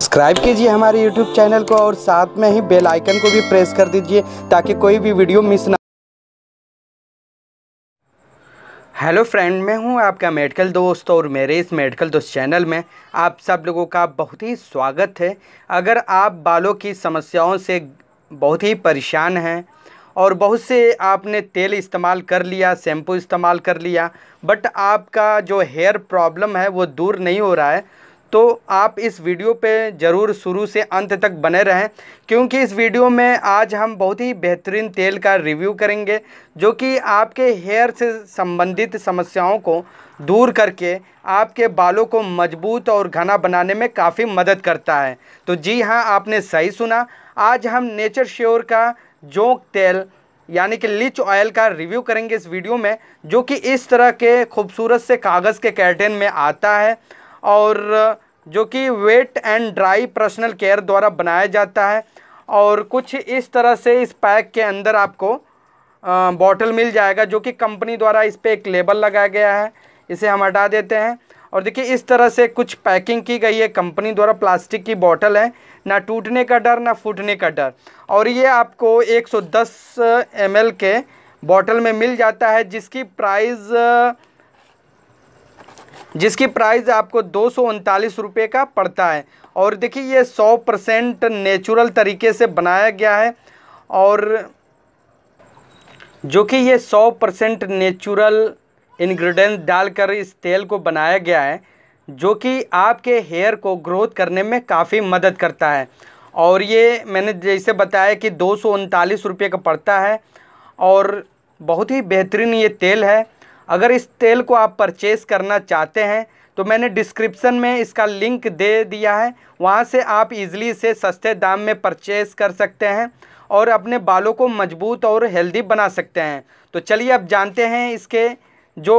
subscribe कीजिए हमारे YouTube channel को और साथ में ही बेल आइकन को भी प्रेस कर दीजिए ताकि कोई भी वीडियो मिस ना हेलो फ्रेंड मैं हूं आपका मेडिकल दोस्त और मेरे इस मेडिकल दोस्त चैनल में आप सब लोगों का बहुत ही स्वागत है अगर आप बालों की समस्याओं से बहुत ही परेशान हैं और बहुत से आपने तेल इस्तेमाल कर लिया शैम्पू इस्तेमाल कर लिया बट आपका जो हेयर प्रॉब्लम है वो दूर नहीं हो रहा है तो आप इस वीडियो पे ज़रूर शुरू से अंत तक बने रहें क्योंकि इस वीडियो में आज हम बहुत ही बेहतरीन तेल का रिव्यू करेंगे जो कि आपके हेयर से संबंधित समस्याओं को दूर करके आपके बालों को मजबूत और घना बनाने में काफ़ी मदद करता है तो जी हाँ आपने सही सुना आज हम नेचर श्योर का जोंक तेल यानी कि लिच ऑयल का रिव्यू करेंगे इस वीडियो में जो कि इस तरह के खूबसूरत से कागज़ के कैटेन में आता है और जो कि wet and dry personal care द्वारा बनाया जाता है और कुछ इस तरह से इस पैक के अंदर आपको बॉटल मिल जाएगा जो कि कंपनी द्वारा इस पर एक लेबल लगाया गया है इसे हम हटा देते हैं और देखिए इस तरह से कुछ पैकिंग की गई है कंपनी द्वारा प्लास्टिक की बॉटल है ना टूटने का डर ना फूटने का डर और ये आपको 110 सौ के बॉटल में मिल जाता है जिसकी प्राइस जिसकी प्राइस आपको दो सौ का पड़ता है और देखिए ये 100 परसेंट नेचुरल तरीके से बनाया गया है और जो कि ये 100 परसेंट नेचुरल इन्ग्रीडियंट डालकर इस तेल को बनाया गया है जो कि आपके हेयर को ग्रोथ करने में काफ़ी मदद करता है और ये मैंने जैसे बताया कि दो सौ का पड़ता है और बहुत ही बेहतरीन ये तेल है अगर इस तेल को आप परचेस करना चाहते हैं तो मैंने डिस्क्रिप्शन में इसका लिंक दे दिया है वहाँ से आप इज़िली से सस्ते दाम में परचेस कर सकते हैं और अपने बालों को मजबूत और हेल्दी बना सकते हैं तो चलिए अब जानते हैं इसके जो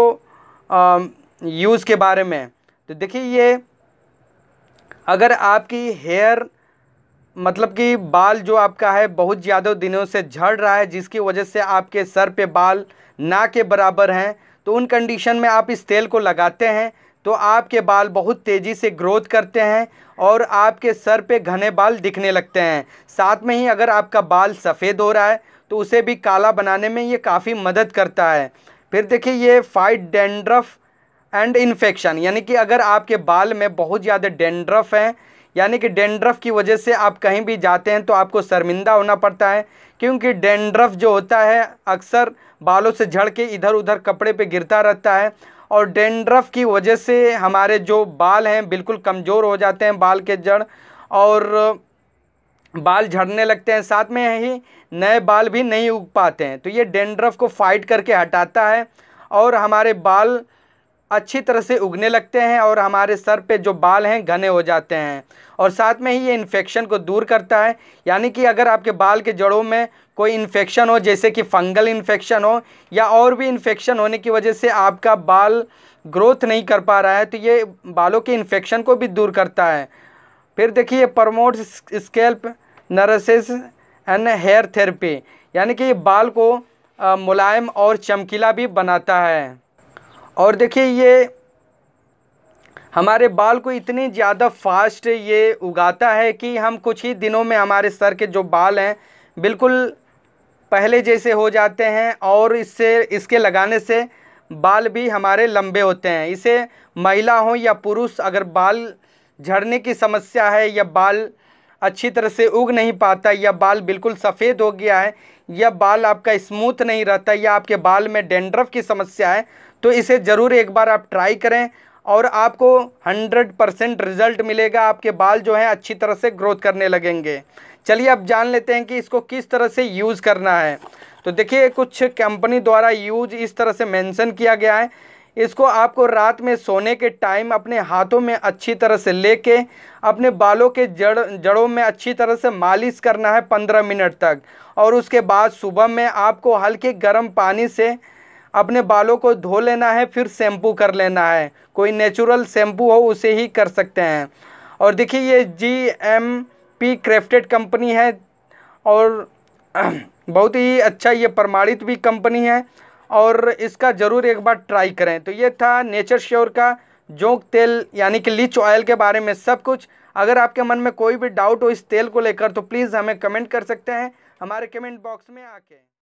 यूज़ के बारे में तो देखिए ये अगर आपकी हेयर मतलब कि बाल जो आपका है बहुत ज़्यादा दिनों से झड़ रहा है जिसकी वजह से आपके सर पे बाल ना के बराबर हैं तो उन कंडीशन में आप इस तेल को लगाते हैं तो आपके बाल बहुत तेज़ी से ग्रोथ करते हैं और आपके सर पे घने बाल दिखने लगते हैं साथ में ही अगर आपका बाल सफ़ेद हो रहा है तो उसे भी काला बनाने में ये काफ़ी मदद करता है फिर देखिए ये फाइट डेंड्रफ एंड इन्फेक्शन यानी कि अगर आपके बाल में बहुत ज़्यादा डेंड्रफ हैं यानी कि डेंड्रफ की वजह से आप कहीं भी जाते हैं तो आपको शर्मिंदा होना पड़ता है क्योंकि डेंड्रफ जो होता है अक्सर बालों से झड़ के इधर उधर कपड़े पे गिरता रहता है और डेंड्रफ की वजह से हमारे जो बाल हैं बिल्कुल कमज़ोर हो जाते हैं बाल के जड़ और बाल झड़ने लगते हैं साथ में ही नए बाल भी नहीं उग पाते हैं तो ये डेंड्रफ को फाइट करके हटाता है और हमारे बाल अच्छी तरह से उगने लगते हैं और हमारे सर पे जो बाल हैं घने हो जाते हैं और साथ में ही ये इन्फेक्शन को दूर करता है यानी कि अगर आपके बाल के जड़ों में कोई इन्फेक्शन हो जैसे कि फंगल इन्फेक्शन हो या और भी इन्फेक्शन होने की वजह से आपका बाल ग्रोथ नहीं कर पा रहा है तो ये बालों के इन्फेक्शन को भी दूर करता है फिर देखिए promote scalp nurses and hair therapy यानी कि ये बाल को मुलायम और चमकीला भी बनाता है और देखिए ये हमारे बाल को इतनी ज़्यादा फास्ट ये उगाता है कि हम कुछ ही दिनों में हमारे सर के जो बाल हैं बिल्कुल पहले जैसे हो जाते हैं और इससे इसके लगाने से बाल भी हमारे लंबे होते हैं इसे महिला हो या पुरुष अगर बाल झड़ने की समस्या है या बाल अच्छी तरह से उग नहीं पाता या बाल बिल्कुल सफ़ेद हो गया है या बाल आपका स्मूथ नहीं रहता या आपके बाल में डेंड्रफ की समस्या है तो इसे ज़रूर एक बार आप ट्राई करें और आपको 100 परसेंट रिज़ल्ट मिलेगा आपके बाल जो हैं अच्छी तरह से ग्रोथ करने लगेंगे चलिए अब जान लेते हैं कि इसको किस तरह से यूज़ करना है तो देखिए कुछ कंपनी द्वारा यूज इस तरह से मेंशन किया गया है इसको आपको रात में सोने के टाइम अपने हाथों में अच्छी तरह से लेके अपने बालों के जड़ जड़ों में अच्छी तरह से मालिश करना है पंद्रह मिनट तक और उसके बाद सुबह में आपको हल्के गर्म पानी से अपने बालों को धो लेना है फिर शैम्पू कर लेना है कोई नेचुरल शैम्पू हो उसे ही कर सकते हैं और देखिए ये G M P crafted company है और बहुत ही अच्छा ये प्रमाणित भी कंपनी है और इसका ज़रूर एक बार ट्राई करें तो ये था नेचर श्योर का जोंक तेल यानी कि लीच ऑयल के बारे में सब कुछ अगर आपके मन में कोई भी डाउट हो इस तेल को लेकर तो प्लीज़ हमें कमेंट कर सकते हैं हमारे कमेंट बॉक्स में आके